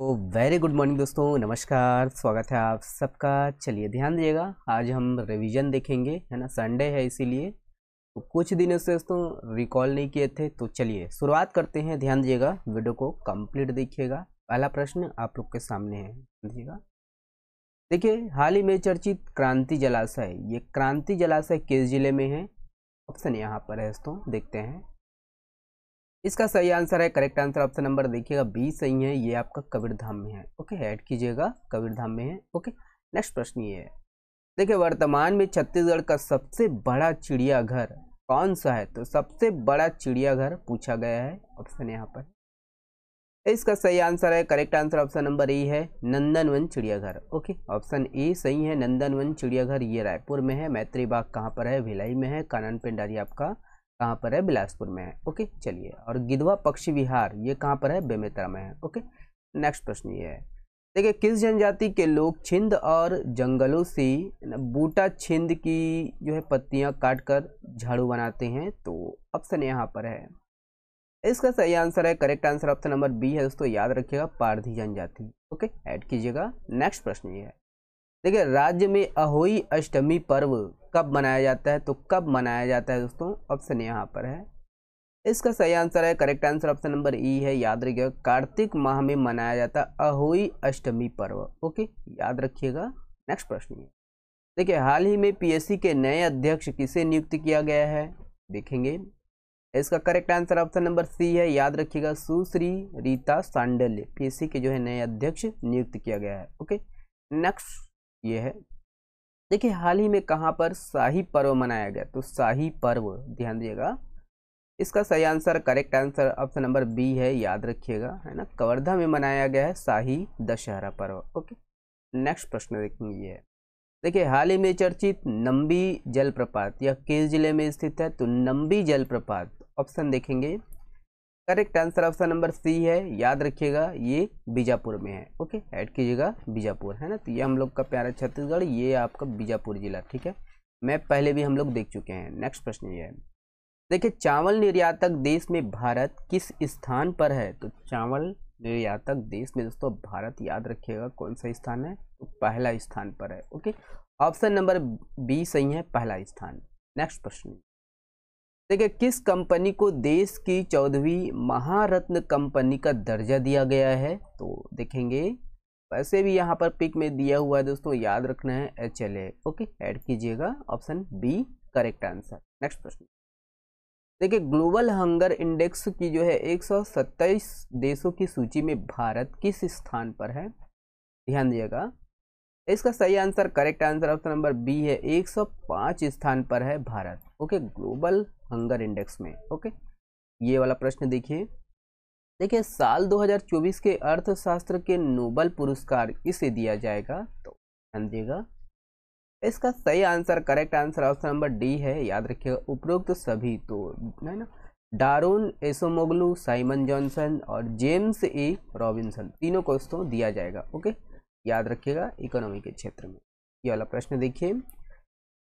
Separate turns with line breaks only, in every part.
तो very good morning दोस्तों नमस्कार स्वागत है आप सबका चलिए ध्यान दीजिएगा आज हम रिवीजन देखेंगे है ना संडे है इसीलिए तो कुछ दिनों से दोस्तों रिकॉल नहीं किए थे तो चलिए शुरुआत करते हैं ध्यान दीजिएगा वीडियो को कंप्लीट देखिएगा पहला प्रश्न आप लोग के सामने है दीजिएगा देखिए हाल ही में चर्चित क्रांति जलाशय ये क्रांति जलाशय किस जिले में है ऑप्शन यहाँ पर है दोस्तों देखते हैं इसका सही आंसर है करेक्ट आंसर ऑप्शन नंबर देखिएगा बी सही है ये आपका कबीरधाम में है ओके ऐड कीजिएगा कबीरधाम में है ओके नेक्स्ट प्रश्न ये है देखिए वर्तमान में छत्तीसगढ़ का सबसे बड़ा चिड़ियाघर कौन सा है तो सबसे बड़ा चिड़ियाघर पूछा गया है ऑप्शन यहाँ पर इसका सही आंसर है correct answer option number A है नंदनवन चिड़ियाघर ओके ऑप्शन ए सही है नंदनवन चिड़ियाघर ये रायपुर में है मैत्री बाग कहाँ पर है भिलाई में है कानन पिंडारी आपका कहाँ पर है बिलासपुर में है ओके चलिए और गिधवा पक्षी विहार ये कहाँ पर है बेमेतरा में है ओके नेक्स्ट प्रश्न ये है देखिए किस जनजाति के लोग छिंद और जंगलों से बूटा छिंद की जो है पत्तियां काटकर झाड़ू बनाते हैं तो ऑप्शन यहाँ पर है इसका सही आंसर है correct answer option number B है दोस्तों याद रखिएगा पारधी जनजाति ओके ऐड कीजिएगा नेक्स्ट प्रश्न ये है देखिए राज्य में अहोई अष्टमी पर्व कब मनाया जाता है तो कब मनाया जाता है दोस्तों ऑप्शन यहाँ पर है इसका सही आंसर है correct answer option number E है याद रखिएगा कार्तिक माह में मनाया जाता है अहोई अष्टमी पर्व ओके याद रखिएगा नेक्स्ट प्रश्न है देखिए हाल ही में पीएससी के नए अध्यक्ष किसे नियुक्त किया गया है देखेंगे इसका correct answer option number C है याद रखिएगा सुश्री रीता सांडल्य पी के जो है नए अध्यक्ष नियुक्त किया गया है ओके नेक्स्ट ये है देखिए हाल ही में कहाँ पर शाही पर्व मनाया गया तो शाही पर्व ध्यान दिएगा इसका सही answer correct answer option number B है याद रखिएगा है ना कवर्धा में मनाया गया है शाही दशहरा पर्व ओके नेक्स्ट प्रश्न देखेंगे ये है देखिए हाल ही में चर्चित नंबी जलप्रपात यह किस जिले में स्थित है तो नंबी जलप्रपात ऑप्शन देखेंगे correct answer option number C है याद रखिएगा ये बीजापुर में है ओके ऐड कीजिएगा बीजापुर है ना तो ये हम लोग का प्यारा छत्तीसगढ़ ये आपका बीजापुर जिला ठीक है मैं पहले भी हम लोग देख चुके हैं नेक्स्ट प्रश्न ये है देखिए चावल निर्यातक देश में भारत किस स्थान पर है तो चावल निर्यातक देश में दोस्तों भारत याद रखिएगा कौन सा स्थान है तो पहला स्थान पर है ओके ऑप्शन नंबर बी सही है पहला स्थान नेक्स्ट प्रश्न देखिए किस कंपनी को देश की चौदहवीं महारत्न कंपनी का दर्जा दिया गया है तो देखेंगे वैसे भी यहाँ पर पिक में दिया हुआ है दोस्तों याद रखना है एच एल ओके ऐड कीजिएगा option B correct answer next प्रश्न देखिए ग्लोबल हंगर इंडेक्स की जो है एक देशों की सूची में भारत किस स्थान पर है ध्यान दिएगा इसका सही answer correct answer option number B है 105 स्थान पर है Bharat okay global hunger index में ओके ये वाला प्रश्न देखिए देखिए साल 2024 के अर्थशास्त्र के नोबल पुरस्कार इसे दिया जाएगा तो ध्यान दिएगा इसका सही answer correct answer option number D है याद रखिएगा उपरोक्त सभी तो है ना डारून एसोमोगलू साइमन जॉनसन और जेम्स ए रॉबिन्सन तीनों को दिया जाएगा ओके याद रखिएगा इकोनॉमी के क्षेत्र में ये वाला प्रश्न देखिए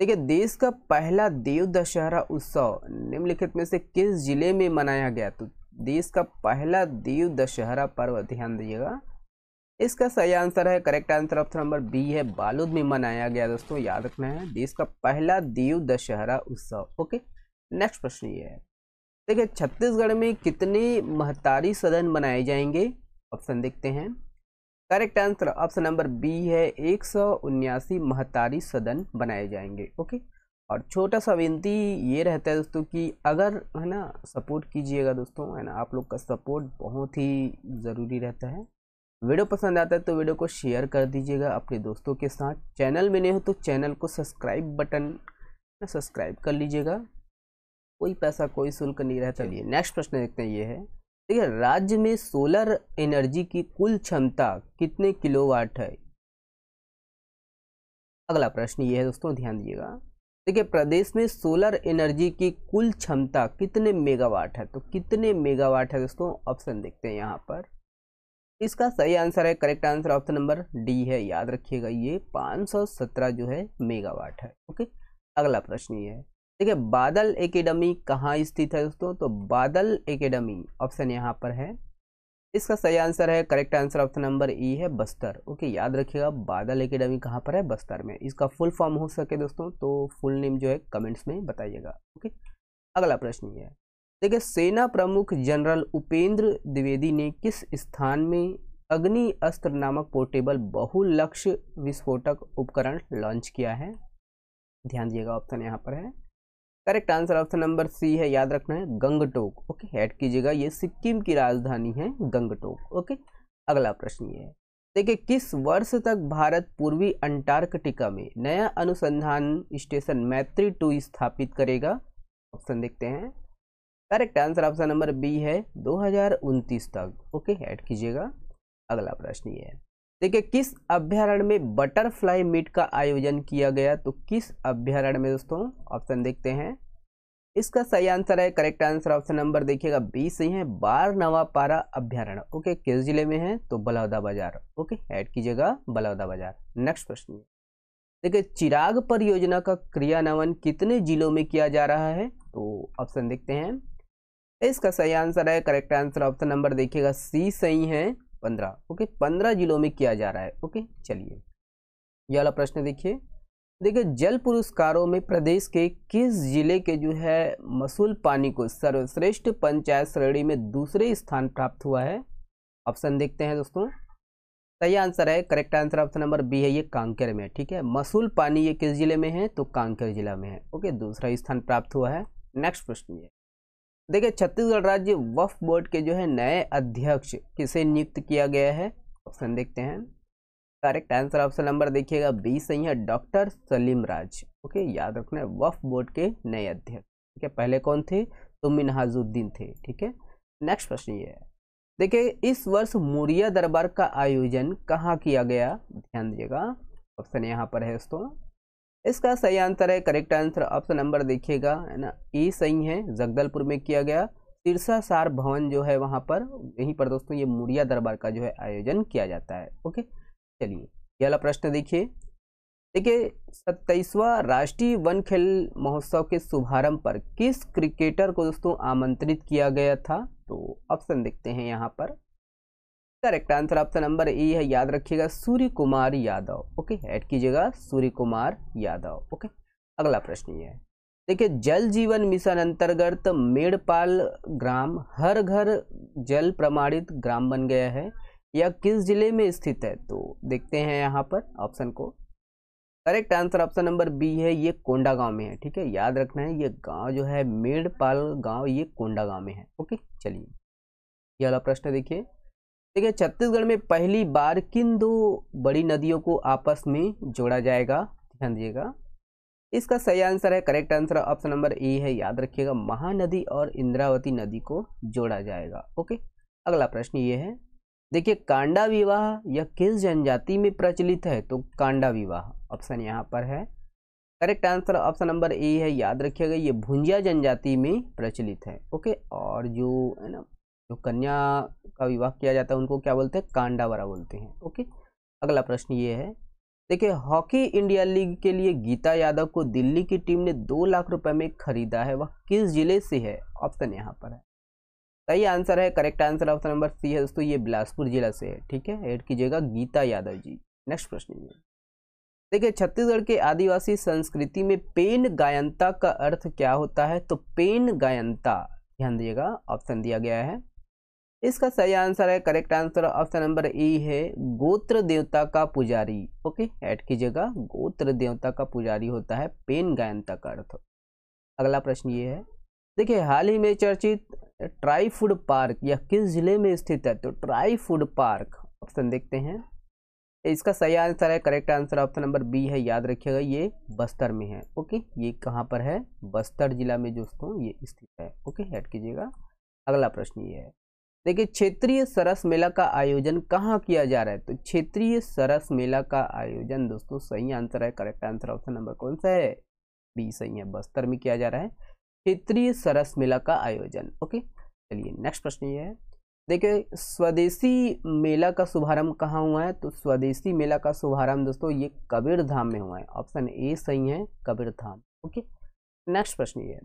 देखिए देश का पहला देव दशहरा उत्सव निम्नलिखित में से किस जिले में मनाया गया तो देश का पहला देव दशहरा पर्व ध्यान दीजिएगा इसका सही आंसर है correct answer option number B है बालोद में मनाया गया दोस्तों याद रखना है देश का पहला देव दशहरा उत्सव ओके नेक्स्ट प्रश्न ये है देखिए छत्तीसगढ़ में कितने महतारी सदन बनाए जाएंगे ऑप्शन देखते हैं correct answer option number B है एक सौ उन्यासी महतारी सदन बनाए जाएंगे ओके और छोटा सा विनती ये रहता है दोस्तों कि अगर है ना सपोर्ट कीजिएगा दोस्तों है ना आप लोग का सपोर्ट बहुत ही ज़रूरी रहता है वीडियो पसंद आता है तो वीडियो को शेयर कर दीजिएगा अपने दोस्तों के साथ चैनल में नहीं हो तो चैनल को सब्सक्राइब बटन सब्सक्राइब कर लीजिएगा कोई पैसा कोई शुल्क नहीं रहता चलिए नेक्स्ट प्रश्न देखते हैं ये है देखिए राज्य में सोलर एनर्जी की कुल क्षमता कितने किलोवाट है अगला प्रश्न ये है दोस्तों ध्यान दीजिएगा देखिए प्रदेश में सोलर एनर्जी की कुल क्षमता कितने मेगावाट है तो कितने मेगावाट है दोस्तों ऑप्शन देखते हैं यहाँ पर इसका सही आंसर है correct answer option number D है याद रखिएगा ये 517 जो है मेगावाट है ओके अगला प्रश्न ये है देखिए बादल एकेडमी कहाँ स्थित है दोस्तों तो बादल एकेडमी ऑप्शन यहाँ पर है इसका सही आंसर है correct answer option number E है बस्तर ओके याद रखिएगा बादल एकेडमी कहाँ पर है बस्तर में इसका फुल फॉर्म हो सके दोस्तों तो फुल नेम जो है कमेंट्स में बताइएगा ओके अगला प्रश्न ये है देखिए सेना प्रमुख जनरल उपेंद्र द्विवेदी ने किस स्थान में अग्नि अस्त्र नामक पोर्टेबल बहुलक्ष्य विस्फोटक उपकरण लॉन्च किया है ध्यान दिएगा ऑप्शन यहाँ पर है correct answer option number C है याद रखना है गंगटोक ओके हेड कीजिएगा ये सिक्किम की राजधानी है गंगटोक ओके अगला प्रश्न ये है देखिए किस वर्ष तक भारत पूर्वी अंटार्कटिका में नया अनुसंधान स्टेशन मैत्री टू स्थापित करेगा ऑप्शन देखते हैं correct answer option number B है दो तक ओके हेड कीजिएगा अगला प्रश्न ये है देखिए किस अभ्यारण्य में बटरफ्लाई मीट का आयोजन किया गया तो किस अभ्यारण्य में दोस्तों ऑप्शन देखते हैं इसका सही आंसर है करेक्ट आंसर ऑप्शन नंबर देखिएगा बी सही है बार नवापारा अभ्यारण ओके किस जिले में है तो बलौदा बाजार ओके ऐड कीजिएगा बलौदा बाजार नेक्स्ट प्रश्न देखिए चिराग परियोजना का क्रियान्वयन कितने जिलों में किया जा रहा है तो ऑप्शन देखते हैं इसका सही आंसर है करेक्ट आंसर ऑप्शन नंबर देखिएगा सी सही है पंद्रह ओके पंद्रह जिलों में किया जा रहा है ओके चलिए यह वाला प्रश्न देखिए देखिए जल पुरस्कारों में प्रदेश के किस जिले के जो है मसूल पानी को सर्वश्रेष्ठ पंचायत श्रेणी में दूसरे स्थान प्राप्त हुआ है ऑप्शन देखते हैं दोस्तों सही आंसर है correct answer option number B है ये कांकेर में ठीक है मसूल पानी ये किस जिले में है तो कांकेर जिला में है ओके दूसरा स्थान प्राप्त हुआ है नेक्स्ट प्रश्न ये देखिए छत्तीसगढ़ राज्य वफ बोर्ड के जो है नए अध्यक्ष किसे नियुक्त किया गया है ऑप्शन देखते हैं करेक्ट आंसर ऑप्शन नंबर देखिएगा बी सही है डॉक्टर सलीम राज ओके याद रखना है वफ बोर्ड के नए अध्यक्ष ठीक है पहले कौन थे तो मिनहाजुद्दीन थे ठीक है नेक्स्ट प्रश्न ये है देखिए इस वर्ष मुरिया दरबार का आयोजन कहाँ किया गया ध्यान दीजिएगा ऑप्शन यहाँ पर है दोस्तों इसका सही आंसर है करेक्ट आंसर ऑप्शन नंबर देखिएगा है ना ई e सही है जगदलपुर में किया गया सिरसा सार भवन जो है वहाँ पर यहीं पर दोस्तों ये मुड़िया दरबार का जो है आयोजन किया जाता है ओके चलिए ये वाला प्रश्न देखिए देखिए सत्ताईसवा राष्ट्रीय वन खेल महोत्सव के शुभारंभ पर किस क्रिकेटर को दोस्तों आमंत्रित किया गया था तो ऑप्शन देखते हैं यहाँ पर correct answer option number A है याद रखिएगा सूर्य कुमार यादव ओके ऐड कीजिएगा सूर्य कुमार यादव ओके अगला प्रश्न ये है देखिए जल जीवन मिशन अंतर्गत मेड़पाल ग्राम हर घर जल प्रमाणित ग्राम बन गया है या किस जिले में स्थित है तो देखते हैं यहाँ पर ऑप्शन को correct answer option number B है ये कोंडा गांव में है ठीक है याद रखना है ये गांव जो है मेड़पाल गांव ये कोंडा गांव में है ओके चलिए ये वाला प्रश्न देखिए देखिए छत्तीसगढ़ में पहली बार किन दो बड़ी नदियों को आपस में जोड़ा जाएगा ध्यान दिएगा इसका सही आंसर है correct answer option number A है याद रखिएगा महानदी और इंद्रावती नदी को जोड़ा जाएगा ओके अगला प्रश्न ये है देखिए कांडा विवाह यह किस जनजाति में प्रचलित है तो कांडा विवाह ऑप्शन यहाँ पर है correct answer option number A है याद रखिएगा ये भुंजिया जनजाति में प्रचलित है ओके और जो है ना जो कन्या का विवाह किया जाता है उनको क्या बोलते हैं कांडावरा बोलते हैं ओके अगला प्रश्न ये है देखिए हॉकी इंडिया लीग के लिए गीता यादव को दिल्ली की टीम ने दो लाख रुपए में खरीदा है वह किस जिले से है ऑप्शन यहाँ पर है सही आंसर है correct answer option number C है दोस्तों ये बिलासपुर जिला से है ठीक है ऐड कीजिएगा गीता यादव जी नेक्स्ट प्रश्न ये देखिए छत्तीसगढ़ के आदिवासी संस्कृति में पेन गायनता का अर्थ क्या होता है तो पेन गायनता ध्यान दिएगा ऑप्शन दिया गया है इसका सही आंसर है correct answer option number E है गोत्र देवता का पुजारी ओके ऐड कीजिएगा गोत्र देवता का पुजारी होता है पेन गायनता का अर्थ अगला प्रश्न ये है देखिए हाल ही में चर्चित ट्राई फूड पार्क यह किस जिले में स्थित है तो ट्राई फूड पार्क ऑप्शन देखते हैं इसका सही आंसर है correct answer option number B है याद रखिएगा ये बस्तर में है ओके ये कहाँ पर है बस्तर जिला में दोस्तों ये स्थित है ओके ऐड कीजिएगा अगला प्रश्न ये है देखिए क्षेत्रीय सरस मेला का आयोजन कहाँ किया जा रहा है तो क्षेत्रीय सरस मेला का आयोजन दोस्तों सही आंसर है करेक्ट आंसर ऑप्शन नंबर कौन सा है बी सही है बस्तर में किया जा रहा है क्षेत्रीय सरस मेला का आयोजन ओके चलिए नेक्स्ट प्रश्न ये है देखिए स्वदेशी मेला का शुभारंभ कहाँ हुआ है तो स्वदेशी मेला का शुभारंभ दोस्तों ये कबीर धाम में हुआ है ऑप्शन ए सही है कबीर धाम ओके नेक्स्ट प्रश्न ये है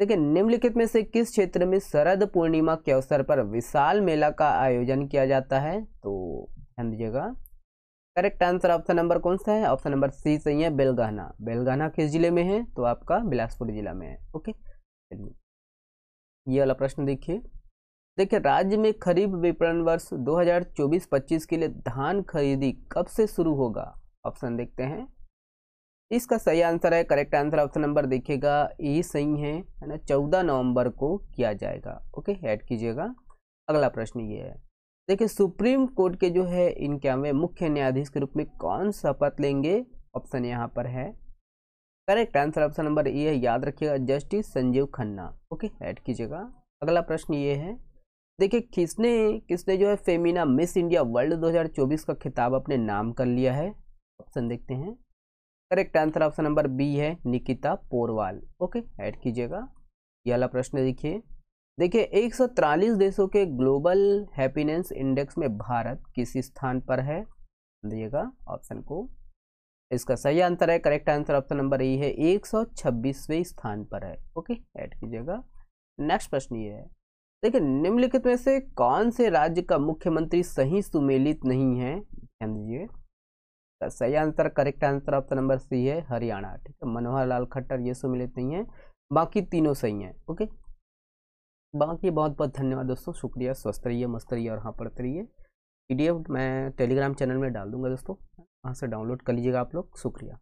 देखिए निम्नलिखित में से किस क्षेत्र में शरद पूर्णिमा के अवसर पर विशाल मेला का आयोजन किया जाता है तो ध्यान दीजिएगा करेक्ट आंसर ऑप्शन नंबर कौन सा है ऑप्शन नंबर सी सही है बेलगहना बेलगहना किस जिले में है तो आपका बिलासपुर जिला में है ओके ये वाला प्रश्न देखिए देखिए राज्य में खरीफ विपणन वर्ष 2024-25 के लिए धान खरीदी कब से शुरू होगा ऑप्शन देखते हैं इसका सही आंसर है करेक्ट आंसर ऑप्शन नंबर देखिएगा ए सही है है ना चौदह नवंबर को किया जाएगा ओके ऐड कीजिएगा अगला प्रश्न ये है देखिए सुप्रीम कोर्ट के जो है इनक्यावे मुख्य न्यायाधीश के रूप में कौन शपथ लेंगे ऑप्शन यहाँ पर है correct answer option number A है याद रखिएगा justice Sanjiv Khanna okay add कीजिएगा अगला प्रश्न ये है देखिए किसने किसने जो है फेमिना मिस इंडिया वर्ल्ड 2024 का खिताब अपने नाम कर लिया है ऑप्शन देखते हैं correct answer option number B है निकिता पोरवाल ओके ऐड कीजिएगा ये वाला प्रश्न देखिए देखिए एक देशों के ग्लोबल हैप्पीनेस इंडेक्स में भारत किस स्थान पर है दिएगा ऑप्शन को इसका सही आंसर है correct answer option number E है एक स्थान पर है ओके ऐड कीजिएगा नेक्स्ट प्रश्न ये है देखिए निम्नलिखित में से कौन से राज्य का मुख्यमंत्री सही सुमेलित नहीं है ध्यान दीजिए तो सही answer correct answer option number C है हरियाणा ठीक है मनोहर लाल खट्टर ये सम्मिलित नहीं है बाकी तीनों सही हैं ओके बाकी बहुत बहुत धन्यवाद दोस्तों शुक्रिया स्वस्थ रहिए मस्त रहिए और हाँ पढ़ते रहिए पी मैं टेलीग्राम चैनल में डाल दूंगा दोस्तों वहाँ से डाउनलोड कर लीजिएगा आप लोग शुक्रिया